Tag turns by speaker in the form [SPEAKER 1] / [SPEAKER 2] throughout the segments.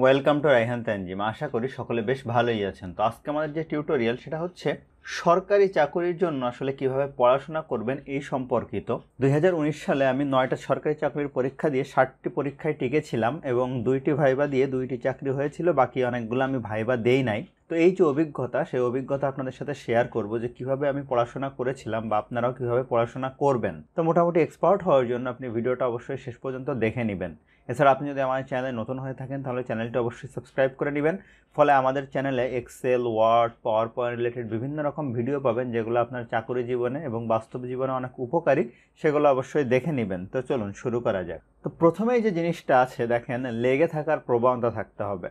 [SPEAKER 1] welcome to Raihan Tanzim আশা করি সকলে বেশ ভালোই আছেন তো আজকে আমাদের যে টিউটোরিয়াল সেটা হচ্ছে সরকারি চাকরির জন্য আসলে কিভাবে পড়াশোনা করবেন এই সম্পর্কিত দুই সালে আমি নয়টা সরকারি চাকরির পরীক্ষা দিয়ে ষাটটি পরীক্ষায় টিকেছিলাম এবং দুইটি ভাইবা দিয়ে দুইটি চাকরি হয়েছিল বাকি অনেকগুলো আমি ভাইবা দেই নাই তো এই যে অভিজ্ঞতা সেই অভিজ্ঞতা আপনাদের সাথে শেয়ার করব যে কিভাবে আমি পড়াশোনা করেছিলাম বা আপনারাও কীভাবে পড়াশোনা করবেন তো মোটামুটি এক্সপার্ট হওয়ার জন্য আপনি ভিডিওটা অবশ্যই শেষ পর্যন্ত দেখে নেবেন এছাড়া আপনি যদি আমাদের চ্যানেলে নতুন হয়ে থাকেন তাহলে চ্যানেলটি অবশ্যই সাবস্ক্রাইব করে নেবেন ফলে আমাদের চ্যানেলে Excel Word PowerPoint related বিভিন্ন রকম ভিডিও পাবেন যেগুলো আপনার চাকরি জীবনে এবং বাস্তব জীবনে অনেক উপকারী সেগুলো অবশ্যই দেখে নেবেন তো চলুন শুরু করা যাক তো প্রথমেই যে জিনিসটা আছে দেখেন লেগে থাকার প্রবণতা থাকতে হবে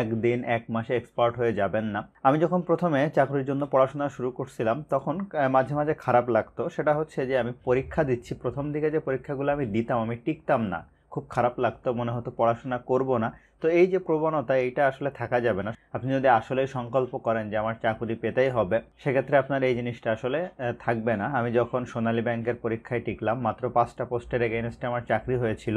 [SPEAKER 1] একদিন এক মাসে এক্সপার্ট হয়ে যাবেন না আমি যখন প্রথমে চাকরির জন্য পড়াশোনা শুরু করছিলাম তখন মাঝে মাঝে খারাপ লাগতো সেটা হচ্ছে যে আমি পরীক্ষা দিচ্ছি প্রথম দিকে যে পরীক্ষাগুলো আমি দিতাম আমি টিকতাম না খুব খারাপ লাগতো মনে হতো পড়াশোনা করব না তো এই যে প্রবণতা এইটা আসলে থাকা যাবে না আপনি যদি আসলে সংকল্প করেন যে আমার চাকুরি পেতেই হবে সেক্ষেত্রে আপনার এই জিনিসটা আসলে থাকবে না আমি যখন সোনালী ব্যাংকের পরীক্ষায় টিকলাম মাত্র পাঁচটা পোস্টের এগেনস্টে আমার চাকরি হয়েছিল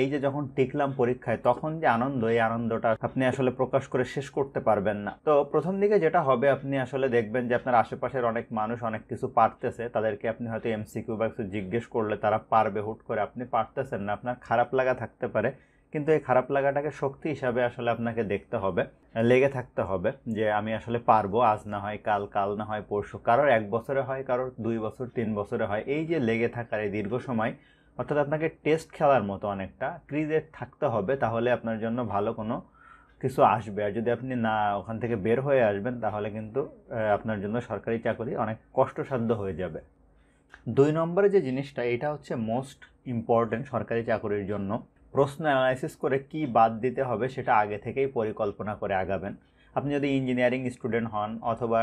[SPEAKER 1] এই যে যখন টিকলাম পরীক্ষায় তখন যে আনন্দ এই আনন্দটা আপনি আসলে প্রকাশ করে শেষ করতে পারবেন না তো প্রথম দিকে যেটা হবে আপনি আসলে দেখবেন যে আপনার আশেপাশের অনেক মানুষ অনেক কিছু পারতেছে তাদেরকে আপনি হয়তো এমসিকিউ বা কিছু জিজ্ঞেস করলে তারা পারবে হুট করে আপনি পারতেছেন না আপনার খারাপ লাগা থাকতে পারে কিন্তু এই খারাপ লাগাটাকে শক্তি হিসাবে আসলে আপনাকে দেখতে হবে লেগে থাকতে হবে যে আমি আসলে পারবো আজ না হয় কাল কাল না হয় পরশু কারোর এক বছরে হয় কারোর দুই বছর তিন বছরে হয় এই যে লেগে থাকার এই দীর্ঘ সময় অর্থাৎ আপনাকে টেস্ট খেলার মতো অনেকটা ক্রিজে থাকতে হবে তাহলে আপনার জন্য ভালো কোনো কিছু আসবে আর যদি আপনি না ওখান থেকে বের হয়ে আসবেন তাহলে কিন্তু আপনার জন্য সরকারি চাকরি অনেক কষ্টসাধ্য হয়ে যাবে দুই নম্বরে যে জিনিসটা এটা হচ্ছে মোস্ট ইম্পর্ট্যান্ট সরকারি চাকরির জন্য প্রশ্ন অ্যানালাইসিস করে কি বাদ দিতে হবে সেটা আগে থেকেই পরিকল্পনা করে আগাবেন আপনি যদি ইঞ্জিনিয়ারিং স্টুডেন্ট হন অথবা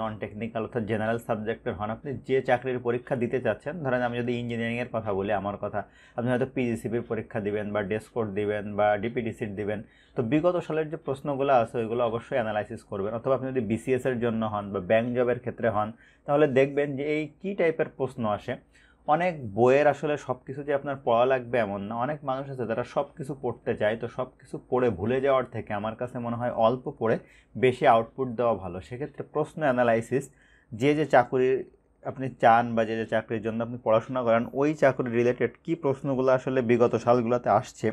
[SPEAKER 1] নন টেকনিক্যাল অর্থাৎ জেনারেল সাবজেক্টের হন আপনি যে চাকরির পরীক্ষা দিতে চাচ্ছেন ধরেন আমি যদি ইঞ্জিনিয়ারিংয়ের কথা বলি আমার কথা আপনি হয়তো পিজিসিপির পরীক্ষা দিবেন বা ডেস্কোর দিবেন বা ডিপিডিসির দিবেন তো বিগত সালের যে প্রশ্নগুলো আছে ওইগুলো অবশ্যই অ্যানালাইসিস করবেন অথবা আপনি যদি বিসিএসের জন্য হন বা ব্যাংক জবের ক্ষেত্রে হন তাহলে দেখবেন যে এই কী টাইপের প্রশ্ন আসে অনেক বইয়ের আসলে সব কিছু যে আপনার পড়া লাগবে এমন না অনেক মানুষ আছে যারা সব কিছু পড়তে চায় তো সব কিছু পড়ে ভুলে যাওয়ার থেকে আমার কাছে মনে হয় অল্প পড়ে বেশি আউটপুট দেওয়া ভালো সেক্ষেত্রে প্রশ্ন অ্যানালাইসিস যে যে চাকুরির আপনি চান বা যে যে চাকরির জন্য আপনি পড়াশোনা করেন ওই চাকরি রিলেটেড কী প্রশ্নগুলো আসলে বিগত সালগুলোতে আসছে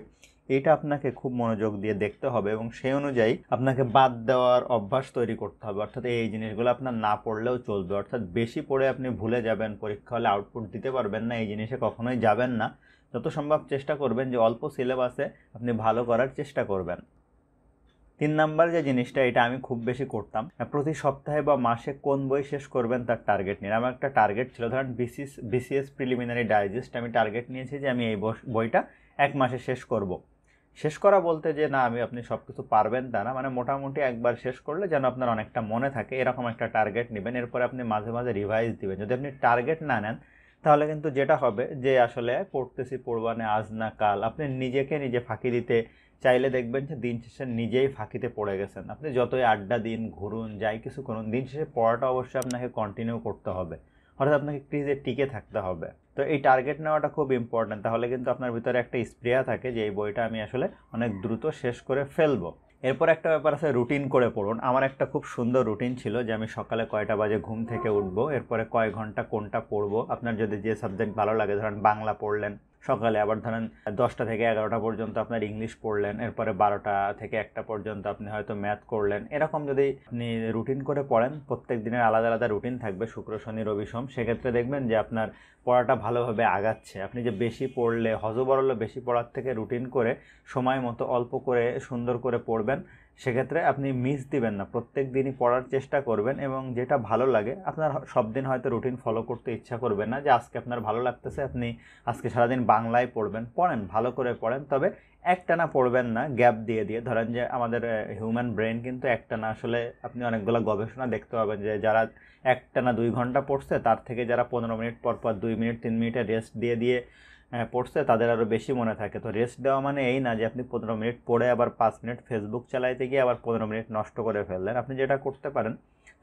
[SPEAKER 1] এটা আপনাকে খুব মনোযোগ দিয়ে দেখতে হবে এবং সেই অনুযায়ী আপনাকে বাদ দেওয়ার অভ্যাস তৈরি করতে হবে অর্থাৎ এই জিনিসগুলো আপনার না পড়লেও চলবে অর্থাৎ বেশি পড়ে আপনি ভুলে যাবেন পরীক্ষা হলে আউটপুট দিতে পারবেন না এই জিনিসে কখনোই যাবেন না যত সম্ভব চেষ্টা করবেন যে অল্প সিলেবাসে আপনি ভালো করার চেষ্টা করবেন তিন নাম্বার যে জিনিসটা এটা আমি খুব বেশি করতাম প্রতি সপ্তাহে বা মাসে কোন বই শেষ করবেন তার টার্গেট নিয়ে আমার একটা টার্গেট ছিল ধরেন বিসিএস বিসিএস প্রিলিমিনারি ডাইজেস্ট আমি টার্গেট নিয়েছি যে আমি এই বইটা এক মাসে শেষ করবো শেষ করা বলতে যে না আমি আপনি সব কিছু পারবেন তা না মানে মোটামুটি একবার শেষ করলে যেন আপনার অনেকটা মনে থাকে এরকম একটা টার্গেট নেবেন এরপরে আপনি মাঝে মাঝে রিভাইজ দিবেন যদি আপনি টার্গেট না নেন তাহলে কিন্তু যেটা হবে যে আসলে পড়তেছি পড়বানে আজ না কাল আপনি নিজেকে নিজে ফাঁকি দিতে চাইলে দেখবেন যে দিন শেষে নিজেই ফাঁকিতে পড়ে গেছেন আপনি যতই আড্ডা দিন ঘুরুন যাই কিছু করুন দিন শেষে পড়াটা অবশ্যই আপনাকে কন্টিনিউ করতে হবে অর্থাৎ আপনাকে ক্রিজে টিকে থাকতে হবে তো এই টার্গেট নেওয়াটা খুব ইম্পর্ট্যান্ট তাহলে কিন্তু আপনার ভিতরে একটা স্প্রেয়া থাকে যে এই বইটা আমি আসলে অনেক দ্রুত শেষ করে ফেলবো এরপর একটা ব্যাপার আছে রুটিন করে পড়ুন আমার একটা খুব সুন্দর রুটিন ছিল যে আমি সকালে কয়টা বাজে ঘুম থেকে উঠবো এরপরে কয় ঘন্টা কোনটা পড়বো আপনার যদি যে সাবজেক্ট ভালো লাগে ধরেন বাংলা পড়লেন সকালে আবার ধরেন দশটা থেকে এগারোটা পর্যন্ত আপনার ইংলিশ পড়লেন এরপরে বারোটা থেকে একটা পর্যন্ত আপনি হয়তো ম্যাথ করলেন এরকম যদি আপনি রুটিন করে পড়েন প্রত্যেক দিনের আলাদা আলাদা রুটিন থাকবে শুক্র শনি রবি সোম সেক্ষেত্রে দেখবেন যে আপনার পড়াটা ভালোভাবে আগাচ্ছে আপনি যে বেশি পড়লে হজবরল বেশি পড়ার থেকে রুটিন করে সময় মতো অল্প করে সুন্দর করে পড়বেন সেক্ষেত্রে আপনি মিস দিবেন না প্রত্যেক দিনই পড়ার চেষ্টা করবেন এবং যেটা ভালো লাগে আপনার সব দিন হয়তো রুটিন ফলো করতে ইচ্ছা করবেন না যে আজকে আপনার ভালো লাগতেছে আপনি আজকে সারাদিন বাংলায় পড়বেন পড়েন ভালো করে পড়েন তবে একটানা পড়বেন না গ্যাপ দিয়ে দিয়ে ধরেন যে আমাদের হিউম্যান ব্রেন কিন্তু একটানা আসলে আপনি অনেকগুলো গবেষণা দেখতে পাবেন যে যারা একটানা দুই ঘন্টা পড়ছে তার থেকে যারা পনেরো মিনিট পর পর দুই মিনিট তিন মিনিটে রেস্ট দিয়ে দিয়ে পড়ছে তাদের আরও বেশি মনে থাকে তো রেস্ট দেওয়া মানে এই না যে আপনি পনেরো মিনিট পড়ে আবার পাঁচ মিনিট ফেসবুক চালাইতে গিয়ে আবার পনেরো মিনিট নষ্ট করে ফেললেন আপনি যেটা করতে পারেন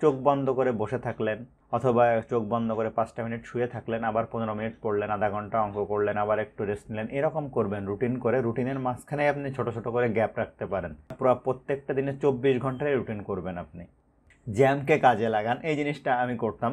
[SPEAKER 1] চোখ বন্ধ করে বসে থাকলেন অথবা চোখ বন্ধ করে পাঁচটা মিনিট শুয়ে থাকলেন আবার পনেরো মিনিট পড়লেন আধা ঘন্টা অঙ্ক করলেন আবার একটু রেস্ট নিলেন এরকম করবেন রুটিন করে রুটিনের মাঝখানে আপনি ছোটো ছোটো করে গ্যাপ রাখতে পারেন পুরো প্রত্যেকটা দিনে চব্বিশ ঘন্টায় রুটিন করবেন আপনি জ্যামকে কাজে লাগান এই জিনিসটা আমি করতাম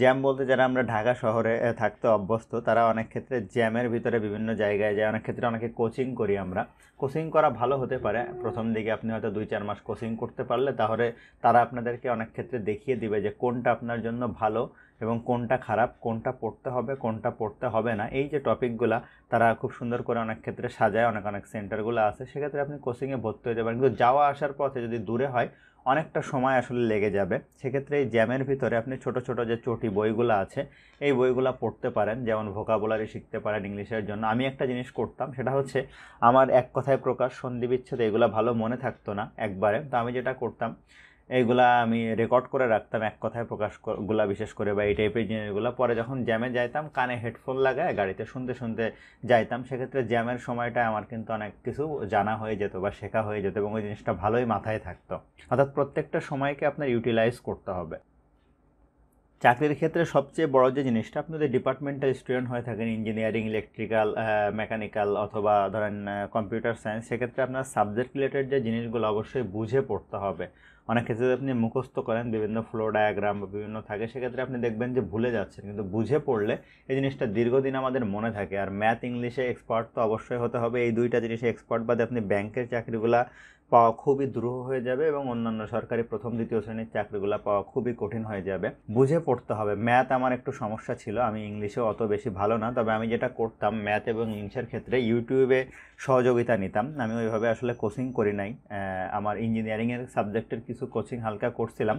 [SPEAKER 1] জ্যাম বলতে যারা আমরা ঢাকা শহরে থাকতে অভ্যস্ত তারা অনেক ক্ষেত্রে জ্যামের ভিতরে বিভিন্ন জায়গায় যায় অনেক ক্ষেত্রে অনেকে কোচিং করি আমরা কোচিং করা ভালো হতে পারে প্রথম দিকে আপনি হয়তো দুই চার মাস কোচিং করতে পারলে তাহলে তারা আপনাদেরকে অনেক ক্ষেত্রে দেখিয়ে দিবে যে কোনটা আপনার জন্য ভালো এবং কোনটা খারাপ কোনটা পড়তে হবে কোনটা পড়তে হবে না এই যে টপিকগুলো তারা খুব সুন্দর করে অনেক ক্ষেত্রে সাজায় অনেক অনেক সেন্টারগুলো আছে সেক্ষেত্রে আপনি কোচিংয়ে ভর্তি হতে পারেন কিন্তু যাওয়া আসার পথে যদি দূরে হয় অনেকটা সময় আসলে লেগে যাবে সেক্ষেত্রে এই জ্যামের ভিতরে আপনি ছোট ছোট যে চটি বইগুলো আছে এই বইগুলো পড়তে পারেন যেমন ভোকাবুলারি শিখতে পারেন ইংলিশের জন্য আমি একটা জিনিস করতাম সেটা হচ্ছে আমার এক কথায় প্রকাশ সন্ধিবিচ্ছেদ এগুলো ভালো মনে থাকতো না একবারে তো আমি যেটা করতাম এইগুলা আমি রেকর্ড করে রাখতাম এক কথায় প্রকাশ গুলা বিশেষ করে বা এই টাইপের জিনিসগুলো পরে যখন জ্যামে যাইতাম কানে হেডফোন লাগায় গাড়িতে শুনতে শুনতে যাইতাম সেক্ষেত্রে জ্যামের সময়টা আমার কিন্তু অনেক কিছু জানা হয়ে যেত বা শেখা হয়ে যেত এবং ওই জিনিসটা ভালোই মাথায় থাকতো অর্থাৎ প্রত্যেকটা সময়কে আপনার ইউটিলাইজ করতে হবে চাকরির ক্ষেত্রে সবচেয়ে বড় যে জিনিসটা আপনি যদি ডিপার্টমেন্টাল স্টুডেন্ট হয়ে থাকেন ইঞ্জিনিয়ারিং ইলেকট্রিক্যাল মেকানিক্যাল অথবা ধরেন কম্পিউটার সায়েন্স সেক্ষেত্রে আপনার সাবজেক্ট রিলেটেড যে জিনিসগুলো অবশ্যই বুঝে পড়তে হবে অনেক ক্ষেত্রে যদি আপনি মুখস্থ করেন বিভিন্ন ফ্লো ডায়াগ্রাম বা বিভিন্ন থাকে সেক্ষেত্রে আপনি দেখবেন যে ভুলে যাচ্ছেন কিন্তু বুঝে পড়লে এই জিনিসটা দীর্ঘদিন আমাদের মনে থাকে আর ম্যাথ ইংলিশে এক্সপার্ট তো অবশ্যই হতে হবে এই দুইটা জিনিসে এক্সপার্ট বাদে আপনি ব্যাংকের চাকরিগুলা পাওয়া খুবই দ্রুহ হয়ে যাবে এবং অন্যান্য সরকারি প্রথম দ্বিতীয় শ্রেণীর চাকরিগুলো পাওয়া খুবই কঠিন হয়ে যাবে বুঝে পড়তে হবে ম্যাথ আমার একটু সমস্যা ছিল আমি ইংলিশে অত বেশি ভালো না তবে আমি যেটা করতাম ম্যাথ এবং ইংলিশের ক্ষেত্রে ইউটিউবে সহযোগিতা নিতাম আমি ওইভাবে আসলে কোচিং করি নাই আমার ইঞ্জিনিয়ারিংয়ের সাবজেক্টের কিছু কোচিং হালকা করছিলাম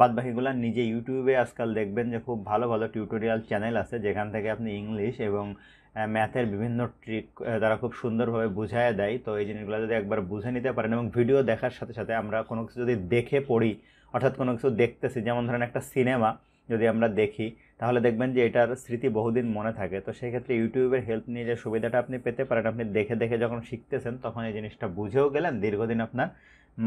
[SPEAKER 1] বাদবাকিগুলো নিজে ইউটিউবে আজকাল দেখবেন যে খুব ভালো ভালো টিউটোরিয়াল চ্যানেল আছে যেখান থেকে আপনি ইংলিশ এবং ম্যাথের বিভিন্ন ট্রিক তারা খুব সুন্দরভাবে বুঝায় দেয় তো এই জিনিসগুলো যদি একবার বুঝে নিতে পারেন এবং ভিডিও দেখার সাথে সাথে আমরা কোনো কিছু যদি দেখে পড়ি অর্থাৎ কোনো কিছু দেখতেছি যেমন ধরেন একটা সিনেমা যদি আমরা দেখি তাহলে দেখবেন যে এটার স্মৃতি বহুদিন মনে থাকে তো সেক্ষেত্রে ইউটিউবের হেল্প নিয়ে যে সুবিধাটা আপনি পেতে পারেন আপনি দেখে দেখে যখন শিখতেছেন তখন এই জিনিসটা বুঝেও গেলেন দীর্ঘদিন আপনার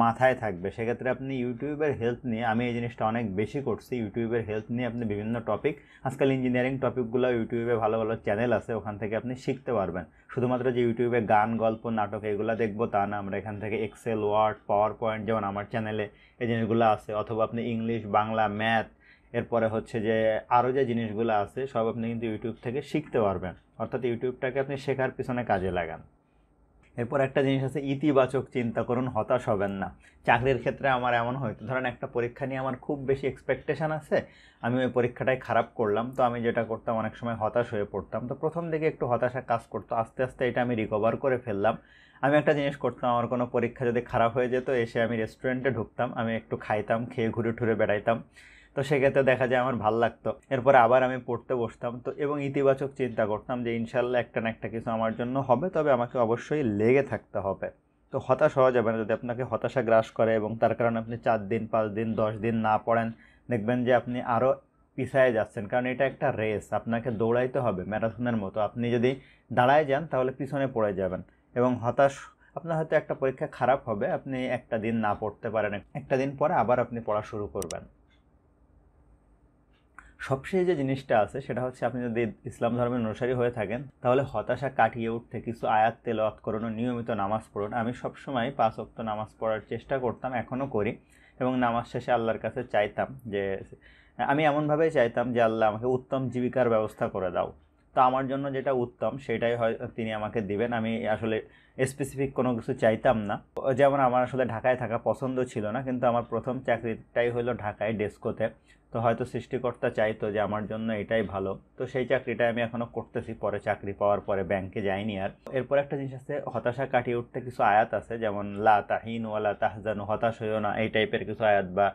[SPEAKER 1] মাথায় থাকবে সেক্ষেত্রে আপনি ইউটিউবের হেল্প নিয়ে আমি এই জিনিসটা অনেক বেশি করছি ইউটিউবের হেল্প নিয়ে আপনি বিভিন্ন টপিক আজকাল ইঞ্জিনিয়ারিং টপিকগুলো ইউটিউবে ভালো ভালো চ্যানেল আছে ওখান থেকে আপনি শিখতে পারবেন শুধুমাত্র যে ইউটিউবে গান গল্প নাটক এগুলো দেখবো তা না আমরা এখান থেকে এক্সেল ওয়ার্ড পাওয়ার পয়েন্ট যেমন আমার চ্যানেলে এই জিনিসগুলো আছে অথবা আপনি ইংলিশ বাংলা ম্যাথ এরপরে হচ্ছে যে আরও যে জিনিসগুলো আছে সব আপনি কিন্তু ইউটিউব থেকে শিখতে পারবেন অর্থাৎ ইউটিউবটাকে আপনি শেখার পিছনে কাজে লাগান এরপর একটা জিনিস আছে ইতিবাচক চিন্তা করুন হতাশ হবেন না চাকরির ক্ষেত্রে আমার এমন হয়তো ধরেন একটা পরীক্ষা নিয়ে আমার খুব বেশি এক্সপেকটেশান আছে আমি ওই পরীক্ষাটায় খারাপ করলাম তো আমি যেটা করতাম অনেক সময় হতাশ হয়ে পড়তাম তো প্রথম দিকে একটু হতাশা কাজ করতো আস্তে আস্তে এটা আমি রিকভার করে ফেললাম আমি একটা জিনিস করতাম আমার কোনো পরীক্ষা যদি খারাপ হয়ে যেত এসে আমি রেস্টুরেন্টে ঢুকতাম আমি একটু খাইতাম খেয়ে ঘুরে ঠুরে বেড়াইতাম তো সেক্ষেত্রে দেখা যায় আমার ভাল লাগতো এরপরে আবার আমি পড়তে বসতাম তো এবং ইতিবাচক চিন্তা করতাম যে ইনশাল্লাহ একটা না একটা কিছু আমার জন্য হবে তবে আমাকে অবশ্যই লেগে থাকতে হবে তো হতাশ হওয়া যাবে না যদি আপনাকে হতাশা গ্রাস করে এবং তার কারণে আপনি চার দিন পাঁচ দিন দশ দিন না পড়েন দেখবেন যে আপনি আরও পিছায় যাচ্ছেন কারণ এটা একটা রেস আপনাকে দৌড়াইতে হবে ম্যারাথনের মতো আপনি যদি দাঁড়ায় যান তাহলে পিছনে পড়ে যাবেন এবং হতাশ আপনার হয়তো একটা পরীক্ষা খারাপ হবে আপনি একটা দিন না পড়তে পারেন একটা দিন পরে আবার আপনি পড়া শুরু করবেন সবশেষ যে জিনিসটা আছে সেটা হচ্ছে আপনি যদি ইসলাম ধর্মের অনুসারী হয়ে থাকেন তাহলে হতাশা কাটিয়ে উঠতে কিছু আয়াত তেল করুন নিয়মিত নামাজ পড়ুন আমি সবসময় পাঁচ অক্ত নামাজ পড়ার চেষ্টা করতাম এখনও করি এবং নামাজ শেষে আল্লাহর কাছে চাইতাম যে আমি এমনভাবেই চাইতাম যে আল্লাহ আমাকে উত্তম জীবিকার ব্যবস্থা করে দাও তো আমার জন্য যেটা উত্তম সেটাই হয় তিনি আমাকে দিবেন আমি আসলে স্পেসিফিক কোনো কিছু চাইতাম না যেমন আমার আসলে ঢাকায় থাকা পছন্দ ছিল না কিন্তু আমার প্রথম চাকরিটাই হলো ঢাকায় ডেস্কোতে তো হয়তো সৃষ্টিকর্তা চাইতো যে আমার জন্য এটাই ভালো তো সেই চাকরিটা আমি এখনও করতেছি পরে চাকরি পাওয়ার পরে ব্যাংকে যাইনি আর এরপর একটা জিনিস আছে হতাশা কাটিয়ে উঠতে কিছু আয়াত আছে যেমন লা তাহিন ওয়ালা তাহজানু হতাশ হইও না এই টাইপের কিছু আয়াত বা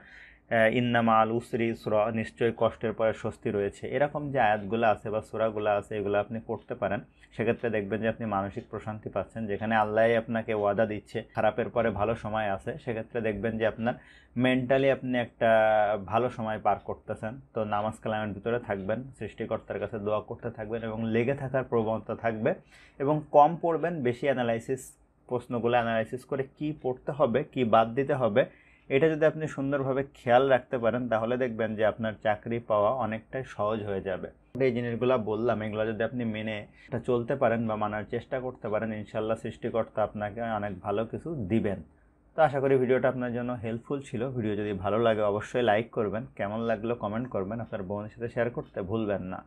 [SPEAKER 1] ইন্নামা আল উসরি সুরা নিশ্চয়ই কষ্টের পরে স্বস্তি রয়েছে এরকম যে আয়াতগুলো আছে বা সুরাগুলো আছে এগুলো আপনি পড়তে পারেন সেক্ষেত্রে দেখবেন যে আপনি মানসিক প্রশান্তি পাচ্ছেন যেখানে আল্লাহ আপনাকে ওয়াদা দিচ্ছে খারাপের পরে ভালো সময় আছে সেক্ষেত্রে দেখবেন যে আপনার মেন্টালি আপনি একটা ভালো সময় পার করতেছেন তো নামাজ কালামের ভিতরে থাকবেন সৃষ্টিকর্তার কাছে দোয়া করতে থাকবেন এবং লেগে থাকার প্রবণতা থাকবে এবং কম পড়বেন বেশি অ্যানালাইসিস প্রশ্নগুলো অ্যানালাইসিস করে কি পড়তে হবে কি বাদ দিতে হবে এটা যদি আপনি সুন্দরভাবে খেয়াল রাখতে পারেন তাহলে দেখবেন যে আপনার চাকরি পাওয়া অনেকটাই সহজ হয়ে যাবে এই জিনিসগুলো বললাম এগুলো যদি আপনি মেনে এটা চলতে পারেন বা মানার চেষ্টা করতে পারেন ইনশাল্লাহ সৃষ্টিকর্তা আপনাকে অনেক ভালো কিছু দিবেন তো আশা করি ভিডিওটা আপনার জন্য হেল্পফুল ছিল ভিডিও যদি ভালো লাগে অবশ্যই লাইক করবেন কেমন লাগলো কমেন্ট করবেন আপনার বোনের সাথে শেয়ার করতে ভুলবেন না